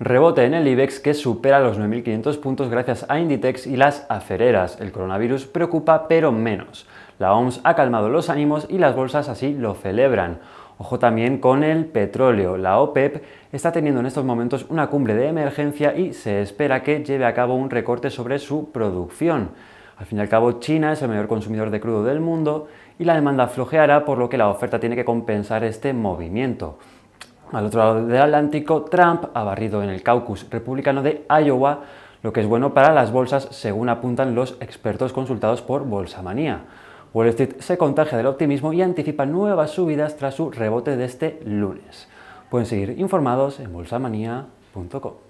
Rebote en el IBEX que supera los 9.500 puntos gracias a Inditex y las acereras. El coronavirus preocupa pero menos. La OMS ha calmado los ánimos y las bolsas así lo celebran. Ojo también con el petróleo. La OPEP e está teniendo en estos momentos una cumbre de emergencia y se espera que lleve a cabo un recorte sobre su producción. Al fin y al cabo, China es el mayor consumidor de crudo del mundo y la demanda flojeará, por lo que la oferta tiene que compensar este movimiento. Al otro lado del Atlántico, Trump ha barrido en el caucus republicano de Iowa, lo que es bueno para las bolsas según apuntan los expertos consultados por Bolsa Manía. Wall Street se contagia del optimismo y anticipa nuevas subidas tras su rebote de este lunes. Pueden seguir informados en bolsamanía.com.